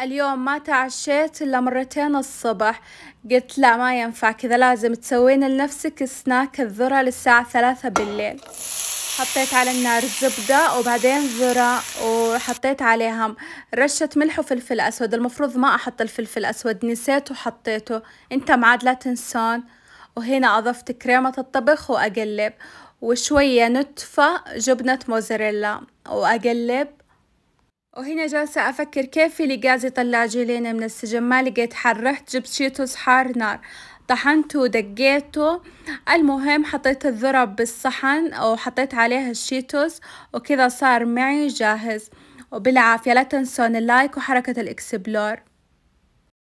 اليوم ما تعشيت إلا مرتين الصبح قلت لا ما ينفع كذا لازم تسوين لنفسك سناك الذرة للساعة ثلاثة بالليل حطيت على النار الزبدة وبعدين ذرة وحطيت عليهم رشة ملح وفلفل أسود المفروض ما أحط الفلفل أسود نسيته وحطيته انت معاد لا تنسون وهنا أضفت كريمة الطبخ وأقلب وشوية نتفة جبنة موزاريلا وأقلب وهنا جالسة أفكر كيف في لقازي جازي طلاجة من السجن ما لقيت حل رحت جبت شيتوس حار نار طحنته ودقيته المهم حطيت الذرة بالصحن وحطيت عليها الشيتوس وكذا صار معي جاهز وبالعافية لا تنسون اللايك وحركة الاكسبلور